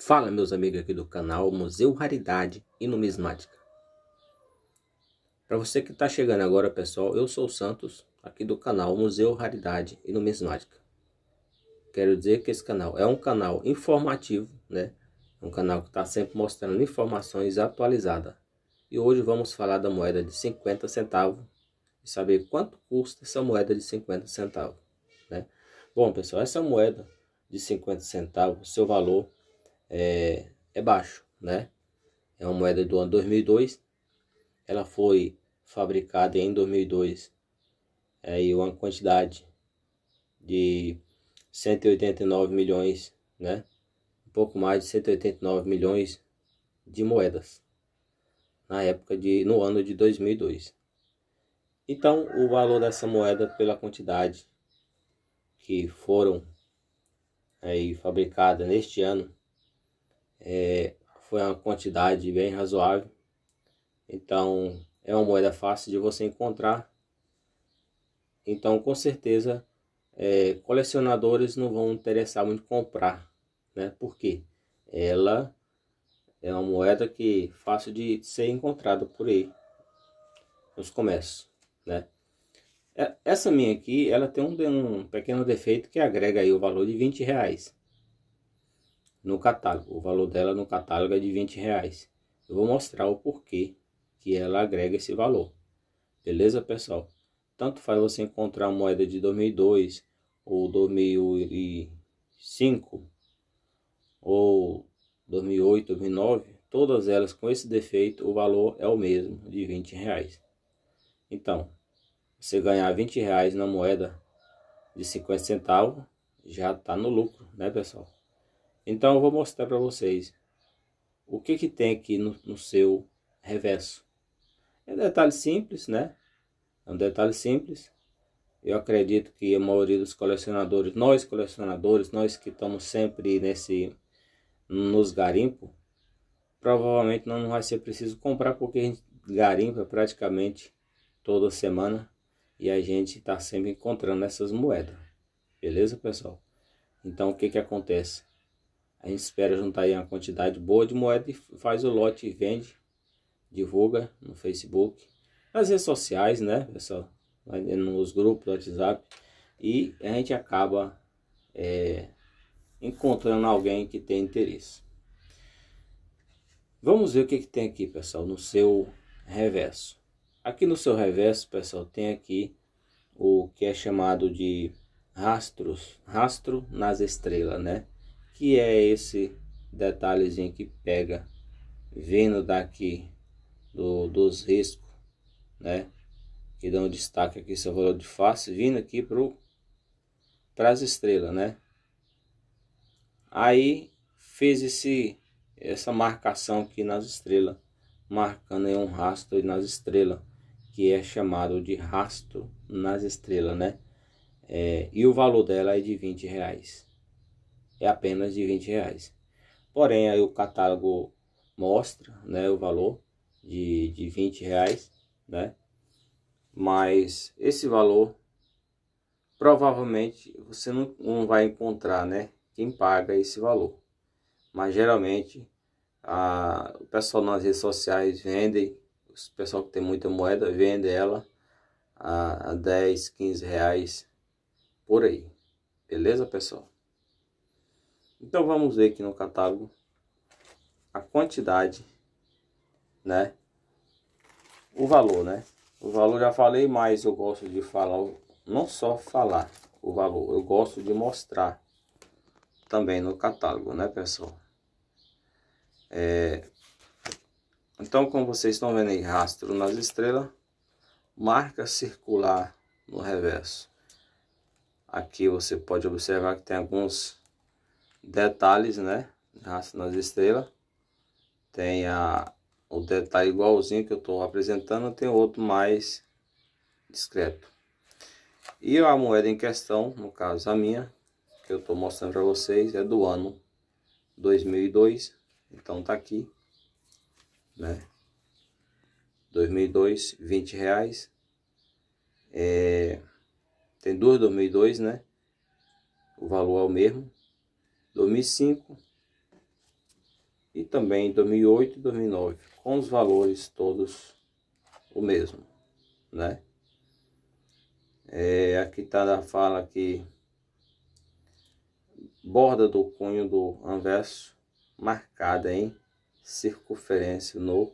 Fala, meus amigos aqui do canal Museu Raridade e Numismática. Para você que está chegando agora, pessoal, eu sou o Santos, aqui do canal Museu Raridade e Numismática. Quero dizer que esse canal é um canal informativo, né? É um canal que está sempre mostrando informações atualizadas. E hoje vamos falar da moeda de 50 centavos e saber quanto custa essa moeda de 50 centavos, né? Bom, pessoal, essa moeda de 50 centavos, seu valor é, é baixo, né? É uma moeda do ano 2002. Ela foi fabricada em 2002 aí é, uma quantidade de 189 milhões, né? Um pouco mais de 189 milhões de moedas na época de no ano de 2002. Então, o valor dessa moeda pela quantidade que foram aí é, fabricada neste ano é, foi uma quantidade bem razoável. Então é uma moeda fácil de você encontrar. Então com certeza é, colecionadores não vão interessar muito comprar, né? Porque ela é uma moeda que é fácil de ser encontrada por aí nos comércios, né? É, essa minha aqui, ela tem um, um pequeno defeito que agrega aí o valor de 20 reais no catálogo. O valor dela no catálogo é de 20 reais. Eu vou mostrar o porquê que ela agrega esse valor. Beleza, pessoal? Tanto faz você encontrar moeda de 2002 ou 2005 ou 2008, 2009, todas elas com esse defeito, o valor é o mesmo, de 20 reais. Então, você ganhar 20 reais na moeda de 50 centavos, já está no lucro, né pessoal? Então eu vou mostrar para vocês o que que tem aqui no, no, seu reverso. É um detalhe simples, né? É um detalhe simples. Eu acredito que a maioria dos colecionadores, nós colecionadores, nós que estamos sempre nesse nos garimpo, provavelmente não vai ser preciso comprar porque a gente garimpa praticamente toda semana e a gente está sempre encontrando essas moedas. Beleza, pessoal? Então o que que acontece? A gente espera juntar aí uma quantidade boa de moeda e faz o lote e vende, divulga no Facebook, nas redes sociais, né, pessoal? É nos grupos do WhatsApp. E a gente acaba é, encontrando alguém que tem interesse. Vamos ver o que, que tem aqui, pessoal, no seu reverso. Aqui no seu reverso, pessoal, tem aqui o que é chamado de rastros, rastro nas estrelas, né? que é esse detalhezinho que pega vindo daqui do, dos riscos, né? Que dão destaque aqui seu valor de face, vindo aqui pro para as estrelas, né? Aí fez esse essa marcação aqui nas estrelas, marcando aí um rastro nas estrelas, que é chamado de rastro nas estrelas, né? É, e o valor dela é de 20 reais é apenas de 20 reais. Porém, aí o catálogo mostra né, o valor de, de 20 reais, né? Mas esse valor provavelmente você não, não vai encontrar, né? Quem paga esse valor. Mas geralmente a, o pessoal nas redes sociais vende, o pessoal que tem muita moeda vende ela a, a 10, 15 reais por aí. Beleza, pessoal? Então vamos ver aqui no catálogo a quantidade, né? O valor, né? O valor já falei, mas eu gosto de falar, não só falar o valor, eu gosto de mostrar também no catálogo, né, pessoal? É... Então, como vocês estão vendo aí, rastro nas estrelas, marca circular no reverso. Aqui você pode observar que tem alguns detalhes, né? Raça nas estrelas. Tem a, o detalhe igualzinho que eu estou apresentando, tem outro mais discreto. E a moeda em questão, no caso a minha, que eu estou mostrando para vocês, é do ano 2002. Então tá aqui, né? 2002, 20 reais. É, tem duas 2002, né? O valor é o mesmo. 2005 e também 2008 e 2009, com os valores todos o mesmo, né? É, aqui tá na fala que borda do cunho do anverso marcada em circunferência no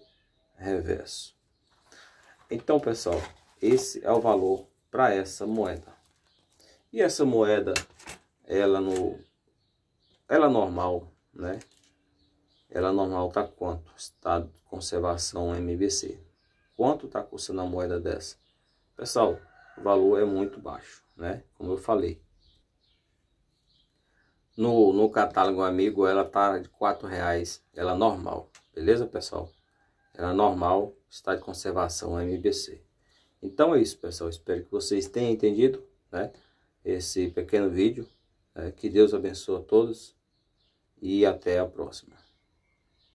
reverso. Então, pessoal, esse é o valor para essa moeda. E essa moeda, ela no ela é normal, né? Ela é normal tá quanto? Estado de conservação MBC. Quanto tá custando a moeda dessa? Pessoal, o valor é muito baixo, né? Como eu falei. No, no catálogo amigo, ela tá de R$ reais. Ela é normal, beleza, pessoal? Ela normal, estado de conservação MBC. Então é isso, pessoal. Espero que vocês tenham entendido, né? Esse pequeno vídeo eh, que Deus abençoe a todos e até a próxima.